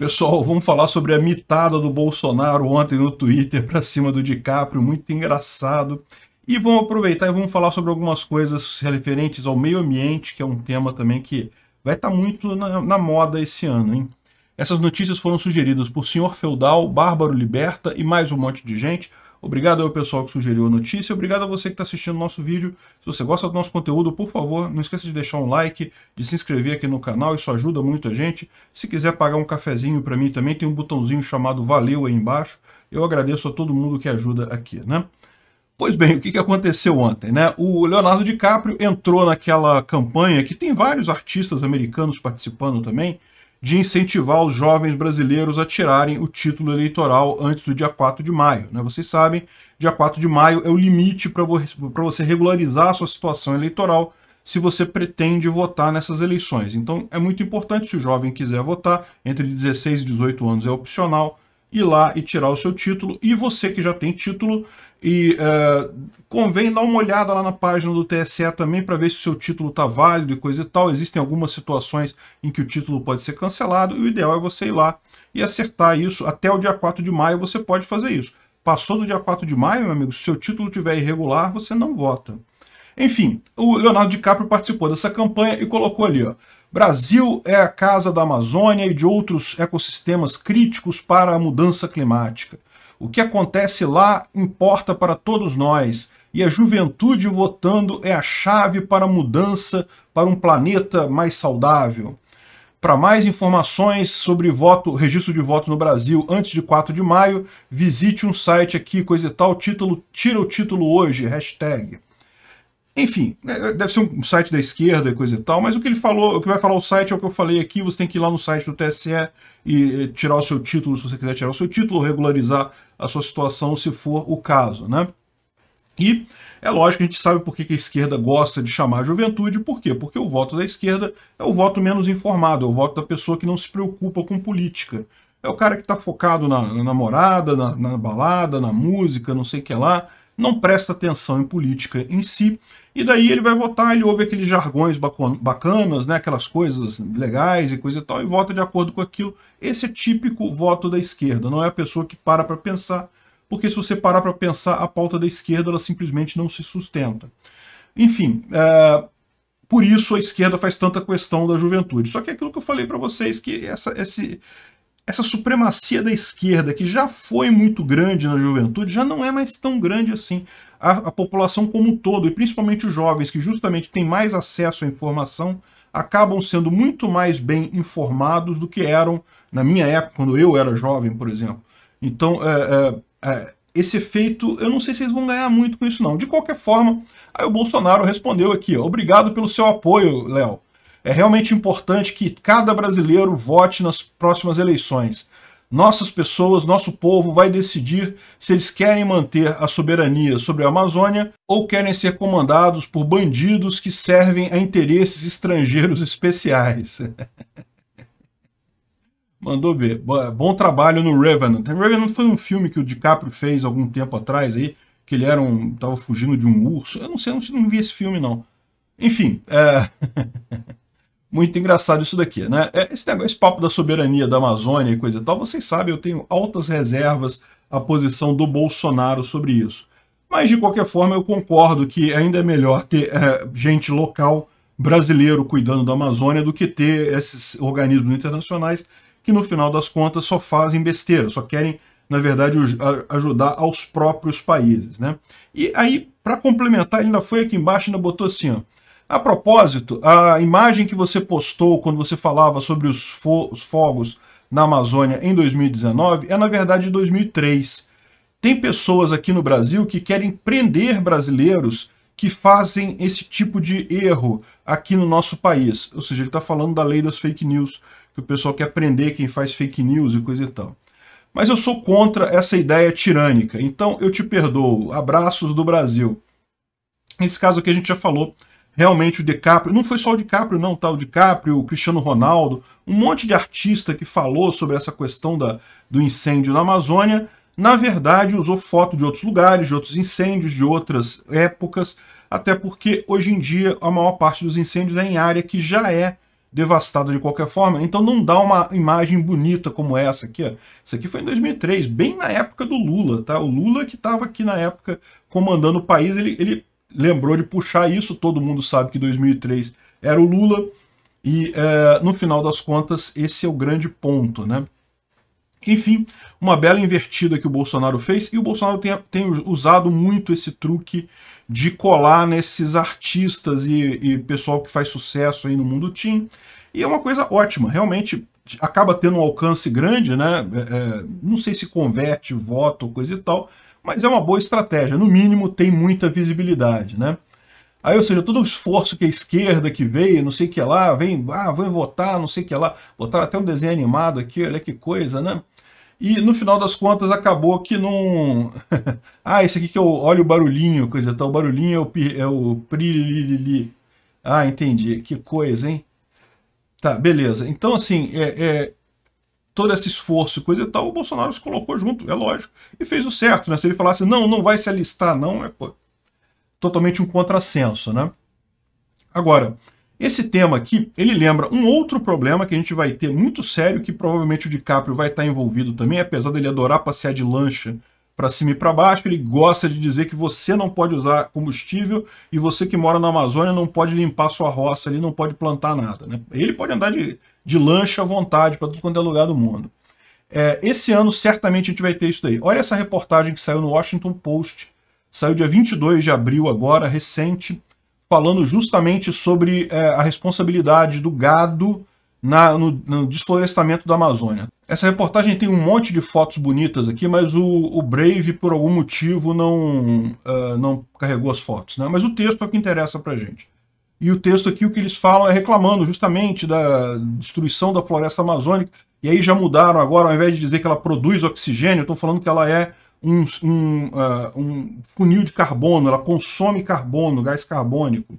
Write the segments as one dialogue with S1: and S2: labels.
S1: Pessoal, vamos falar sobre a mitada do Bolsonaro ontem no Twitter para cima do DiCaprio, muito engraçado. E vamos aproveitar e vamos falar sobre algumas coisas referentes ao meio ambiente, que é um tema também que vai estar tá muito na, na, moda esse ano, hein? Essas notícias foram sugeridas por Senhor Feudal, Bárbaro Liberta e mais um monte de gente. Obrigado ao pessoal que sugeriu a notícia. Obrigado a você que está assistindo o nosso vídeo. Se você gosta do nosso conteúdo, por favor, não esqueça de deixar um like, de se inscrever aqui no canal. Isso ajuda muito a gente. Se quiser pagar um cafezinho para mim também, tem um botãozinho chamado Valeu aí embaixo. Eu agradeço a todo mundo que ajuda aqui, né? Pois bem, o que aconteceu ontem? Né? O Leonardo DiCaprio entrou naquela campanha que tem vários artistas americanos participando também, de incentivar os jovens brasileiros a tirarem o título eleitoral antes do dia 4 de maio. Né? Vocês sabem, dia 4 de maio é o limite para você regularizar a sua situação eleitoral se você pretende votar nessas eleições. Então é muito importante se o jovem quiser votar, entre 16 e 18 anos é opcional, ir lá e tirar o seu título. E você que já tem título, e uh, convém dar uma olhada lá na página do TSE também para ver se o seu título está válido e coisa e tal. Existem algumas situações em que o título pode ser cancelado e o ideal é você ir lá e acertar isso. Até o dia 4 de maio você pode fazer isso. Passou do dia 4 de maio, meu amigo, se o seu título tiver irregular, você não vota. Enfim, o Leonardo DiCaprio participou dessa campanha e colocou ali, ó, Brasil é a casa da Amazônia e de outros ecossistemas críticos para a mudança climática. O que acontece lá importa para todos nós, e a juventude votando é a chave para a mudança para um planeta mais saudável. Para mais informações sobre voto, registro de voto no Brasil antes de 4 de maio, visite um site aqui, coisa e tal, título, tira o título hoje, hashtag. Enfim, né, deve ser um site da esquerda e coisa e tal, mas o que ele falou, o que vai falar o site é o que eu falei aqui, você tem que ir lá no site do TSE e eh, tirar o seu título, se você quiser tirar o seu título, regularizar a sua situação, se for o caso, né? E é lógico, a gente sabe por que a esquerda gosta de chamar a juventude, por quê? Porque o voto da esquerda é o voto menos informado, é o voto da pessoa que não se preocupa com política. É o cara que está focado na, na namorada, na, na balada, na música, não sei o que lá, não presta atenção em política em si, e daí ele vai votar, ele ouve aqueles jargões bacanas, né, aquelas coisas legais e coisa e tal, e vota de acordo com aquilo. Esse é típico voto da esquerda, não é a pessoa que para para pensar, porque se você parar para pensar, a pauta da esquerda ela simplesmente não se sustenta. Enfim, é, por isso a esquerda faz tanta questão da juventude. Só que é aquilo que eu falei para vocês, que essa, esse, essa supremacia da esquerda, que já foi muito grande na juventude, já não é mais tão grande assim. A, a, população como um todo, e principalmente os jovens, que justamente têm mais acesso à informação, acabam sendo muito mais bem informados do que eram na minha época, quando eu era jovem, por exemplo. Então, é, é, é, esse efeito, eu não sei se eles vão ganhar muito com isso, não. De qualquer forma, aí o Bolsonaro respondeu aqui, ó, obrigado pelo seu apoio, Léo. É realmente importante que cada brasileiro vote nas próximas eleições. Nossas pessoas, nosso povo vai decidir se eles querem manter a soberania sobre a Amazônia ou querem ser comandados por bandidos que servem a interesses estrangeiros especiais. Mandou ver. Bom trabalho no Revenant. Revenant foi um filme que o DiCaprio fez algum tempo atrás aí, que ele era um, tava fugindo de um urso. Eu não sei, eu não, não vi esse filme não. Enfim, é... muito engraçado isso daqui, né? É, esse negócio, esse papo da soberania da Amazônia e coisa e tal, vocês sabem, eu tenho altas reservas à posição do Bolsonaro sobre isso. Mas, de qualquer forma, eu concordo que ainda é melhor ter é, gente local brasileiro cuidando da Amazônia do que ter esses organismos internacionais que, no final das contas, só fazem besteira, só querem, na verdade, ajudar aos próprios países, né? E aí, para complementar, ele ainda foi aqui embaixo e ainda botou assim, ó, a propósito, a imagem que você postou quando você falava sobre os, fo os fogos na Amazônia em 2019 é, na verdade, de 2003. Tem pessoas aqui no Brasil que querem prender brasileiros que fazem esse tipo de erro aqui no nosso país. Ou seja, ele está falando da lei das fake news, que o pessoal quer prender quem faz fake news e coisa e tal. Mas eu sou contra essa ideia tirânica, então eu te perdoo. Abraços do Brasil. Nesse caso aqui a gente já falou realmente o DiCaprio, não foi só o DiCaprio não, tá? O DiCaprio, o Cristiano Ronaldo, um monte de artista que falou sobre essa questão da, do incêndio na Amazônia, na verdade usou foto de outros lugares, de outros incêndios, de outras épocas, até porque hoje em dia a maior parte dos incêndios é em área que já é devastada de qualquer forma, então não dá uma imagem bonita como essa aqui. Ó. Isso aqui foi em 2003, bem na época do Lula, tá? O Lula que estava aqui na época comandando o país, ele, ele lembrou de puxar isso. Todo mundo sabe que 2003 era o Lula. E, é, no final das contas, esse é o grande ponto, né? Enfim, uma bela invertida que o Bolsonaro fez, e o Bolsonaro tem, tem usado muito esse truque de colar nesses artistas e, e pessoal que faz sucesso aí no mundo Tim. E é uma coisa ótima, realmente acaba tendo um alcance grande, né? É, é não sei se converte voto, coisa e tal, mas é uma boa estratégia. No mínimo, tem muita visibilidade, né? Aí, ou seja, todo o esforço que a esquerda que veio, não sei o que lá, vem, ah, vem votar, não sei o que lá, botaram até um desenho animado aqui, olha que coisa, né? E no final das contas acabou que não. ah, esse aqui que eu é olho o barulhinho, coisa tal, o barulhinho é o, é o prilili. Ah, entendi, que coisa, hein? Tá, beleza. Então, assim, é, é, todo esse esforço, coisa e tal, o Bolsonaro se colocou junto, é lógico, e fez o certo, né? Se ele falasse, não, não vai se alistar, não, é pô, totalmente um contrassenso, né? Agora, esse tema aqui, ele lembra um outro problema que a gente vai ter muito sério, que provavelmente o DiCaprio vai estar envolvido também, apesar dele adorar passear de lancha para cima e para baixo. Ele gosta de dizer que você não pode usar combustível e você que mora na Amazônia não pode limpar sua roça ali, não pode plantar nada. Né? Ele pode andar de, de lancha à vontade para tudo quanto é lugar do mundo. É, esse ano, certamente, a gente vai ter isso daí. Olha essa reportagem que saiu no Washington Post, saiu dia 22 de abril agora, recente, falando justamente sobre é, a responsabilidade do gado na, no, no desflorestamento da Amazônia. Essa reportagem tem um monte de fotos bonitas aqui, mas o, o Brave, por algum motivo, não, uh, não carregou as fotos. Né? Mas o texto é o que interessa para gente. E o texto aqui, o que eles falam é reclamando justamente da destruição da floresta amazônica. E aí já mudaram agora, ao invés de dizer que ela produz oxigênio, estão falando que ela é um, um, uh, um funil de carbono, ela consome carbono, gás carbônico.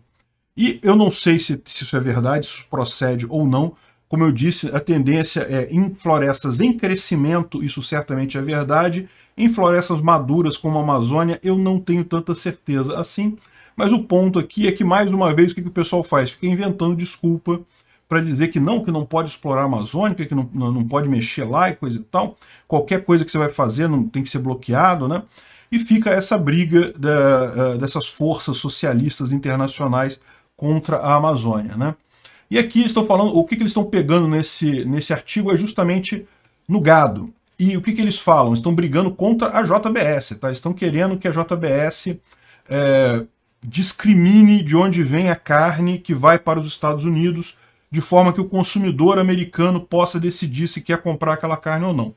S1: E eu não sei se, se isso é verdade, se procede ou não, como eu disse, a tendência é em florestas em crescimento, isso certamente é verdade. Em florestas maduras como a Amazônia, eu não tenho tanta certeza assim. Mas o ponto aqui é que, mais uma vez, o que, o pessoal faz? Fica inventando desculpa para dizer que não, que não pode explorar a Amazônia, que não, não pode mexer lá e coisa e tal. Qualquer coisa que você vai fazer não tem que ser bloqueado, né? E fica essa briga da, ah, dessas forças socialistas internacionais contra a Amazônia, né? E aqui eles estão falando, o que, que eles estão pegando nesse, nesse artigo é justamente no gado. E o que, que eles falam? Estão brigando contra a JBS, tá? Estão querendo que a JBS é, discrimine de onde vem a carne que vai para os Estados Unidos, de forma que o consumidor americano possa decidir se quer comprar aquela carne ou não.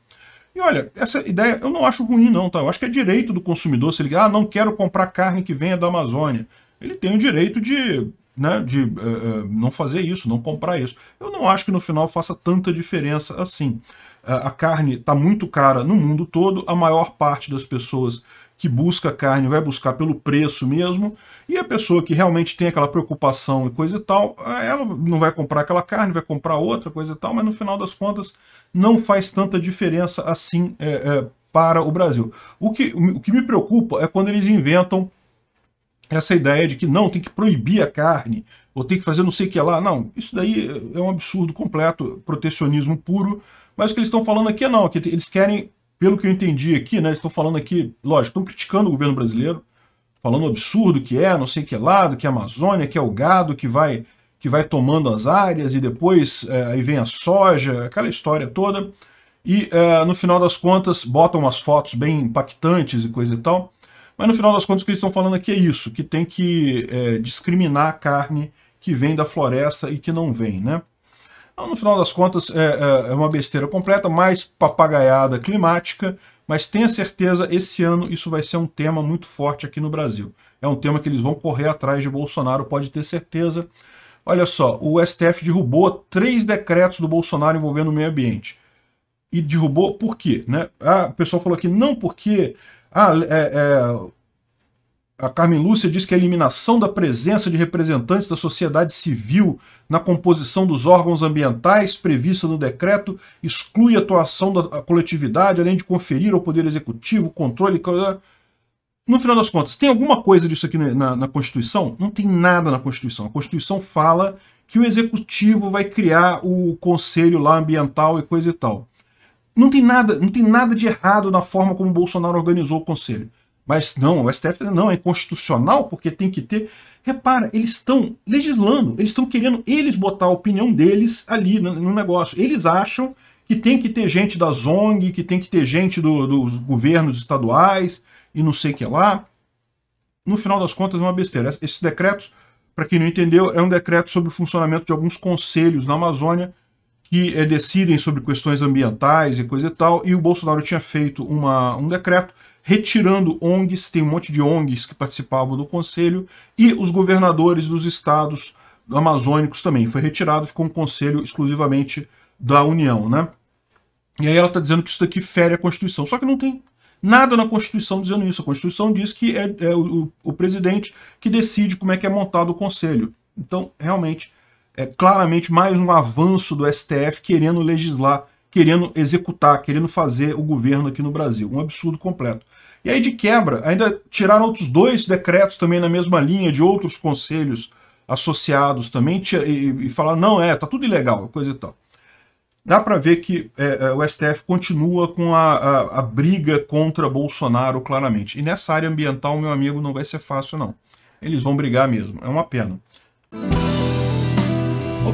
S1: E olha, essa ideia eu não acho ruim não, tá? Eu acho que é direito do consumidor, se ele, ah, não quero comprar carne que venha da Amazônia. Ele tem o direito de né, de uh, não fazer isso, não comprar isso. Eu não acho que no final faça tanta diferença assim. Uh, a carne está muito cara no mundo todo, a maior parte das pessoas que busca carne vai buscar pelo preço mesmo, e a pessoa que realmente tem aquela preocupação e coisa e tal, ela não vai comprar aquela carne, vai comprar outra coisa e tal, mas no final das contas não faz tanta diferença assim para o Brasil. O que, o que me preocupa é quando eles inventam essa ideia de que não, tem que proibir a carne, ou tem que fazer não sei o que lá. Não, isso daí é um absurdo completo, protecionismo puro. Mas o que eles estão falando aqui é não, que eles querem, pelo que eu entendi aqui, né, estão falando aqui, lógico, estão criticando o governo brasileiro, falando o absurdo que é, não sei o que é lá, do que é a Amazônia, que é o gado que vai que vai tomando as áreas e depois é, aí vem a soja, aquela história toda. E é, no final das contas botam umas fotos bem impactantes e coisa e tal. Mas no final das contas o que eles estão falando aqui é isso, que tem que é, discriminar a carne que vem da floresta e que não vem, né? Então, no final das contas é, é, é uma besteira completa, mais papagaiada climática, mas tenha certeza, esse ano isso vai ser um tema muito forte aqui no Brasil. É um tema que eles vão correr atrás de Bolsonaro, pode ter certeza. Olha só, o STF derrubou três decretos do Bolsonaro envolvendo o meio ambiente. E derrubou por quê? Né? Ah, o pessoal falou aqui, não porque ah, é, é a Carmen Lúcia diz que a eliminação da presença de representantes da sociedade civil na composição dos órgãos ambientais prevista no decreto exclui a atuação da coletividade, além de conferir ao Poder Executivo controle. É. No final das contas, tem alguma coisa disso aqui na, na Constituição? Não tem nada na Constituição. A Constituição fala que o Executivo vai criar o Conselho lá ambiental e coisa e tal não tem nada, não tem nada de errado na forma como o Bolsonaro organizou o conselho. Mas não, o STF não é constitucional porque tem que ter. Repara, eles estão legislando, eles estão querendo eles botar a opinião deles ali no, no, negócio. Eles acham que tem que ter gente da ONG, que tem que ter gente do, dos governos estaduais e não sei o que lá. No final das contas, é uma besteira. Esses decretos, para quem não entendeu, é um decreto sobre o funcionamento de alguns conselhos na Amazônia que é, decidem sobre questões ambientais e coisa e tal, e o Bolsonaro tinha feito uma, um decreto retirando ONGs, tem um monte de ONGs que participavam do conselho, e os governadores dos estados amazônicos também. Foi retirado, ficou um conselho exclusivamente da União, né? E aí ela está dizendo que isso daqui fere a Constituição. Só que não tem nada na Constituição dizendo isso. A Constituição diz que é, é o, o presidente que decide como é que é montado o conselho. Então, realmente, é, claramente mais um avanço do STF querendo legislar, querendo executar, querendo fazer o governo aqui no Brasil. Um absurdo completo. E aí, de quebra, ainda tiraram outros dois decretos também na mesma linha, de outros conselhos associados também, e, e falaram, não, é, tá tudo ilegal, coisa e tal. Dá para ver que é, é o STF continua com a, a, a briga contra Bolsonaro, claramente. E nessa área ambiental, meu amigo, não vai ser fácil, não. Eles vão brigar mesmo. É uma pena.